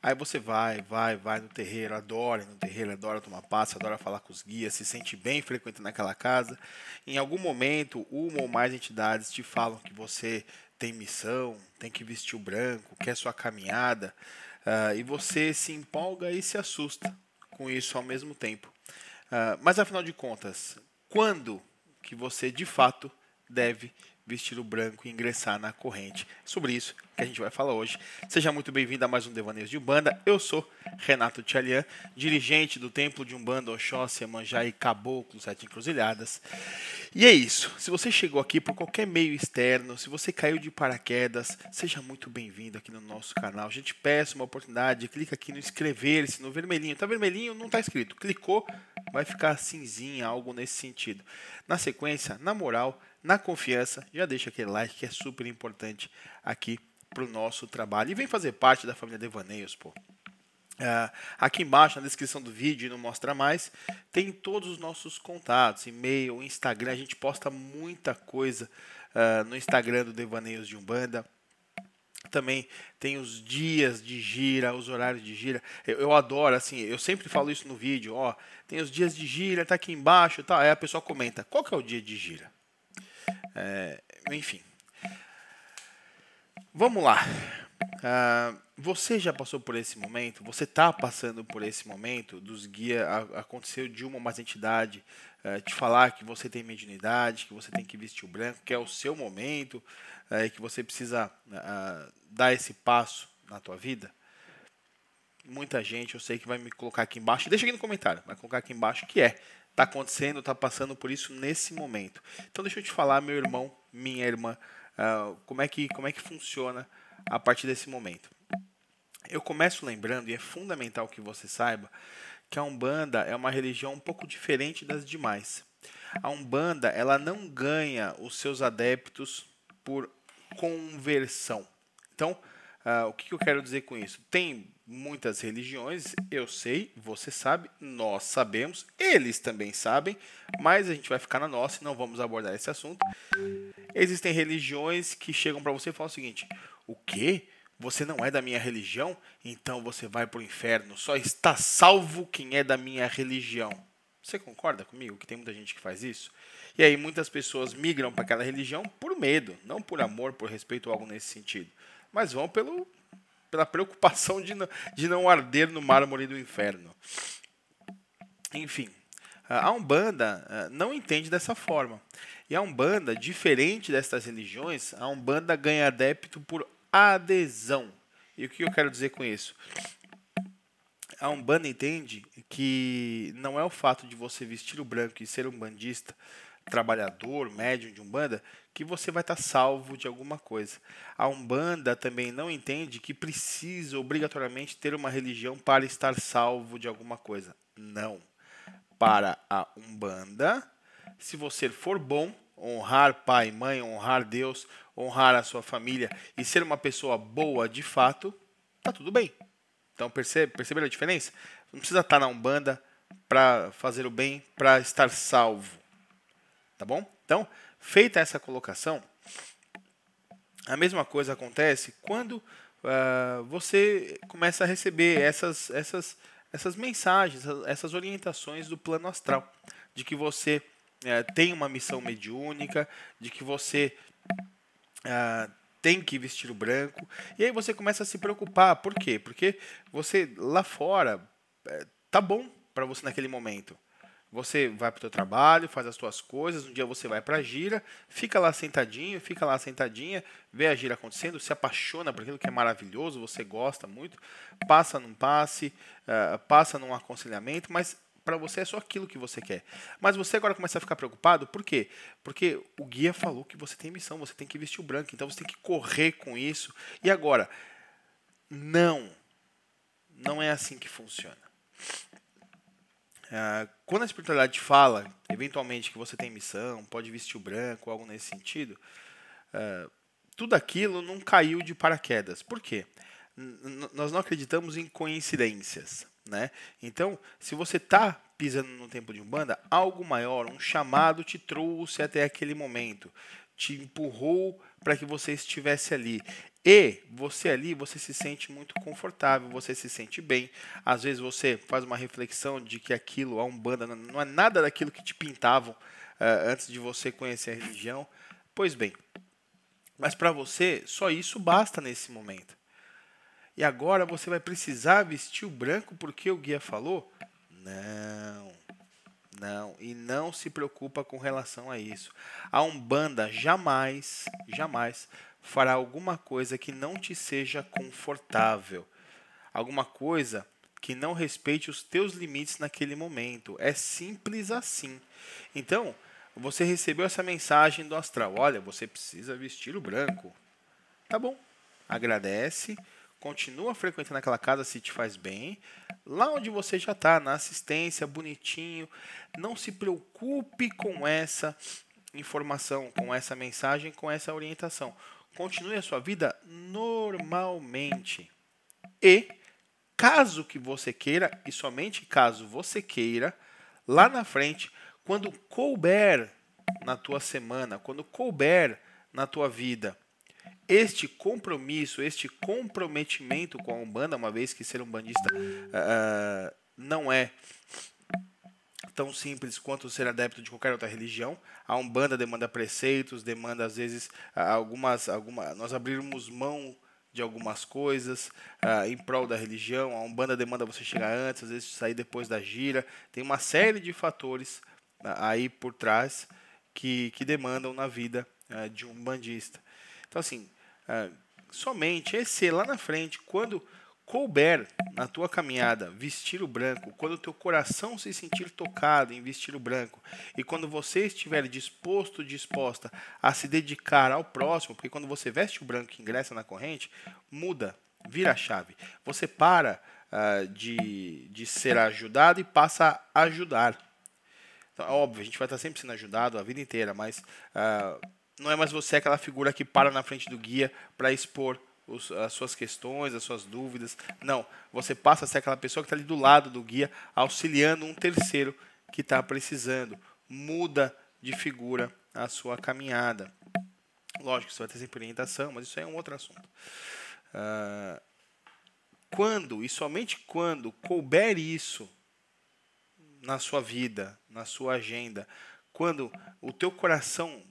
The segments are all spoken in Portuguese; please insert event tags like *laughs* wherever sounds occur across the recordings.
Aí você vai, vai, vai no terreiro, adora no terreiro, adora tomar passo, adora falar com os guias, se sente bem frequentando aquela casa. Em algum momento, uma ou mais entidades te falam que você tem missão, tem que vestir o branco, quer sua caminhada, uh, e você se empolga e se assusta com isso ao mesmo tempo. Uh, mas afinal de contas, quando que você de fato deve vestir o branco e ingressar na corrente. É sobre isso que a gente vai falar hoje. Seja muito bem-vindo a mais um Devaneios de Umbanda. Eu sou Renato Tchalian, dirigente do Templo de Umbanda Oxóssi, Manjá e Caboclo, Sete Encruzilhadas. E é isso. Se você chegou aqui por qualquer meio externo, se você caiu de paraquedas, seja muito bem-vindo aqui no nosso canal. Gente, te peço uma oportunidade, clica aqui no inscrever-se, no vermelhinho. Tá vermelhinho? Não tá escrito. Clicou, vai ficar cinzinha, algo nesse sentido. Na sequência, na moral, na confiança, já deixa aquele like que é super importante aqui para o nosso trabalho. E vem fazer parte da família Devaneios, pô. Uh, aqui embaixo na descrição do vídeo e Mostra Mais tem todos os nossos contatos, e-mail, Instagram. A gente posta muita coisa uh, no Instagram do Devaneios de Umbanda. Também tem os dias de gira, os horários de gira. Eu, eu adoro, assim, eu sempre falo isso no vídeo. Ó, tem os dias de gira, tá aqui embaixo, tá? Aí a pessoa comenta: qual que é o dia de gira? É, enfim. Vamos lá. Uh, você já passou por esse momento? Você está passando por esse momento dos guias aconteceu de uma mais entidade uh, te falar que você tem mediunidade, que você tem que vestir o branco, que é o seu momento uh, e que você precisa ah, ah, dar esse passo na tua vida? Muita gente, eu sei que vai me colocar aqui embaixo. Deixa aqui no comentário, vai colocar aqui embaixo que é está acontecendo, está passando por isso nesse momento. Então deixa eu te falar, meu irmão, minha irmã, uh, como, é que, como é que funciona a partir desse momento. Eu começo lembrando, e é fundamental que você saiba, que a Umbanda é uma religião um pouco diferente das demais. A Umbanda ela não ganha os seus adeptos por conversão. Então, uh, o que, que eu quero dizer com isso? Tem muitas religiões, eu sei, você sabe, nós sabemos, eles também sabem, mas a gente vai ficar na nossa e não vamos abordar esse assunto. Existem religiões que chegam para você e falam o seguinte: o quê? Você não é da minha religião? Então você vai para o inferno. Só está salvo quem é da minha religião. Você concorda comigo que tem muita gente que faz isso? E aí muitas pessoas migram para aquela religião por medo, não por amor, por respeito ou algo nesse sentido, mas vão pelo pela preocupação de não, de não arder no mármore do inferno. Enfim, a Umbanda não entende dessa forma. E a Umbanda, diferente destas religiões, a Umbanda ganha adepto por adesão. E o que eu quero dizer com isso? A Umbanda entende que não é o fato de você vestir o branco e ser um bandista trabalhador, médium de Umbanda, que você vai estar salvo de alguma coisa. A Umbanda também não entende que precisa obrigatoriamente ter uma religião para estar salvo de alguma coisa. Não. Para a Umbanda, se você for bom, honrar pai, mãe, honrar Deus, honrar a sua família e ser uma pessoa boa de fato, tá tudo bem. Então percebe, perceberam a diferença? Não precisa estar na Umbanda para fazer o bem, para estar salvo tá bom? Então, feita essa colocação, a mesma coisa acontece quando uh, você começa a receber essas, essas, essas mensagens, essas orientações do plano astral, de que você uh, tem uma missão mediúnica, de que você uh, tem que vestir o branco, e aí você começa a se preocupar, por quê? Porque você lá fora eh, tá bom para você naquele momento. Você vai para o seu trabalho, faz as suas coisas, um dia você vai para a gira, fica lá sentadinho, fica lá sentadinha, vê a gira acontecendo, se apaixona por aquilo que é maravilhoso, você gosta muito, passa num passe, uh, passa num aconselhamento, mas para você é só aquilo que você quer. Mas você agora começa a ficar preocupado, por quê? Porque o guia falou que você tem missão, você tem que vestir o branco, então você tem que correr com isso. E agora, não, não é assim que funciona. Ah, quando a espiritualidade fala, eventualmente, que você tem missão, pode vestir o branco, algo nesse sentido, ah, tudo aquilo não caiu de paraquedas. Por quê? nós não acreditamos em coincidências, né? Então, se você está pisando no tempo de Umbanda, algo maior, um chamado te trouxe até aquele momento, te empurrou para que você estivesse ali. E você ali, você se sente muito confortável, você se sente bem. Às vezes você faz uma reflexão de que aquilo, a Umbanda, não é nada daquilo que te pintavam uh, antes de você conhecer a religião. Pois bem, mas para você, só isso basta nesse momento. E agora você vai precisar vestir o branco porque o guia falou? Não. Não, e não se preocupa com relação a isso. A Umbanda jamais, jamais fará alguma coisa que não te seja confortável, alguma coisa que não respeite os teus limites naquele momento. É simples assim. Então, você recebeu essa mensagem do astral: olha, você precisa vestir o branco. Tá bom, agradece, continua frequentando aquela casa se te faz bem. Lá onde você já está, na assistência, bonitinho, não se preocupe com essa informação, com essa mensagem, com essa orientação continue a sua vida normalmente. E caso que você queira, e somente caso você queira, lá na frente, quando couber na tua semana, quando couber na tua vida, este compromisso, este comprometimento com a Umbanda, uma vez que ser um bandista uh, eh, eh, não é tão simples quanto ser adepto de qualquer outra religião. A Umbanda demanda preceitos, demanda às vezes algumas, alguma, nós abrirmos mão de algumas coisas uh, em prol da religião. A Umbanda demanda você chegar antes, às vezes sair depois da gira. Tem uma série de fatores uh, aí por trás que, que demandam na vida uh, de um bandista. Então, assim, somente esse lá na frente, quando, couber na tua caminhada vestir o branco, quando o teu coração se sentir tocado em vestir o branco, e quando você estiver disposto, disposta a se dedicar ao próximo, porque quando você veste o branco e ingressa na corrente, muda, vira a chave. Você para uh, de, de ser ajudado e passa a ajudar. Então, é óbvio, a gente vai estar sempre sendo ajudado a vida inteira, mas. Uh, não é mais você aquela figura que para na frente do guia para expor os, as suas questões, as suas dúvidas. Não, você passa a ser aquela pessoa que está ali do lado do guia, auxiliando um terceiro que está precisando. Muda de figura a sua caminhada. Lógico, você vai ter sempre orientação, mas isso é um outro assunto. Uh, quando e somente quando couber isso na sua vida, na sua agenda, quando o teu coração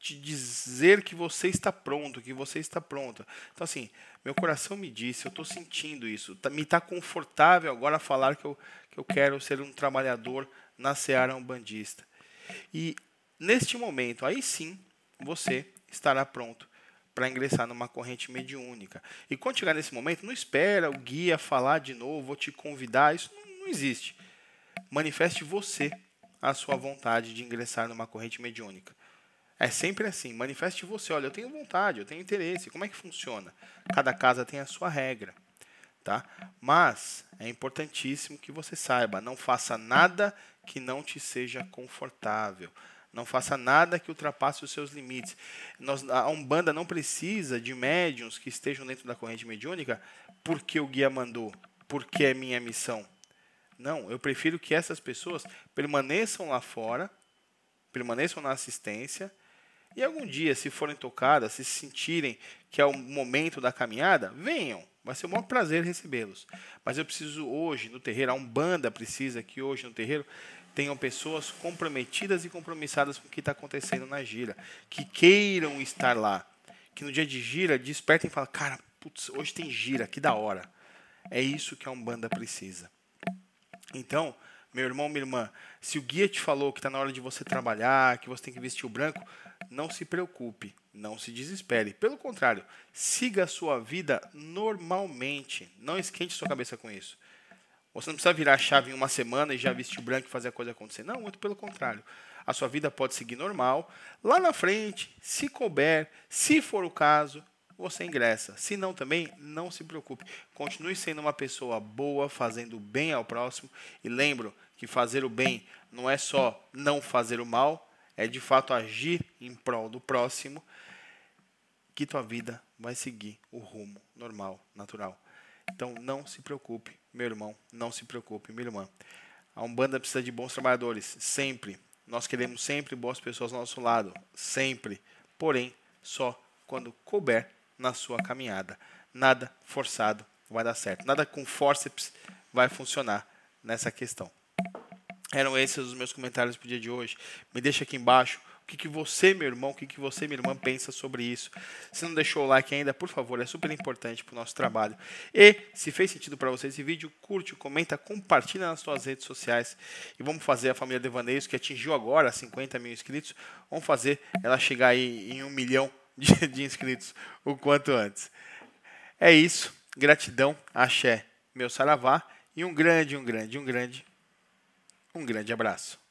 te dizer que você está pronto, que você está pronta. Então, assim, meu coração me disse, eu estou sentindo isso. Tá, me está confortável agora falar que eu, que eu quero ser um trabalhador na seara umbandista. E neste momento, aí sim, você estará pronto para ingressar numa corrente mediúnica. E quando chegar nesse momento, não espera o guia falar de novo ou te convidar, isso não, não existe. Manifeste você a sua vontade de ingressar numa corrente mediúnica. É sempre assim, manifeste você, olha, eu tenho vontade, eu tenho interesse. Como é que funciona? Cada casa tem a sua regra, tá? Mas é importantíssimo que você saiba, não faça nada que não te seja confortável. Não faça nada que ultrapasse os seus limites. Nós, a Umbanda não precisa de médiums que estejam dentro da corrente mediúnica porque o guia mandou, porque é minha missão. Não, eu prefiro que essas pessoas permaneçam lá fora, permaneçam na assistência, e algum dia, se forem tocadas, se sentirem que é o momento da caminhada, venham. Vai ser um maior prazer recebê-los. Mas eu preciso hoje no terreiro, a Umbanda precisa que hoje no terreiro tenham pessoas comprometidas e compromissadas com o que está acontecendo na gira, que queiram estar lá, que no dia de gira despertem e falem: cara, putz, hoje tem gira, que da hora. É isso que a Umbanda precisa. Então, meu irmão, minha irmã, se o guia te falou que está na hora de você trabalhar, que você tem que vestir o branco, não se preocupe, não se desespere. Pelo contrário, siga a sua vida normalmente. Não esquente sua cabeça com isso. Você não precisa virar a chave em uma semana e já vestir o branco e fazer a coisa acontecer. Não, muito pelo contrário. A sua vida pode seguir normal. Lá na frente, se couber, se for o caso, você ingressa. Se não também, não se preocupe. Continue sendo uma pessoa boa, fazendo bem ao próximo. E lembro que fazer o bem não é só não fazer o mal, é de fato agir em prol do próximo, que tua vida vai seguir o rumo normal, natural. Então não se preocupe, meu irmão, não se preocupe, minha irmã. A Umbanda precisa de bons trabalhadores, sempre. Nós queremos sempre boas pessoas ao nosso lado, sempre. Porém, só quando couber na sua caminhada. Nada forçado vai dar certo. Nada com forceps vai funcionar nessa questão. Eram esses os meus comentários para o dia de hoje. Me deixa aqui embaixo o que, que você, meu irmão, o que, que você, minha irmã, pensa sobre isso. Se não deixou o like ainda, por favor, é super importante para o nosso trabalho. E se fez sentido para você esse vídeo, curte, comenta, compartilha nas suas redes sociais. E vamos fazer a família Devaneios, que atingiu agora 50 mil inscritos, vamos fazer ela chegar aí em um milhão de, *laughs* de inscritos o quanto antes. É isso. Gratidão, axé, meu saravá. E um grande, um grande, um grande, um grande abraço.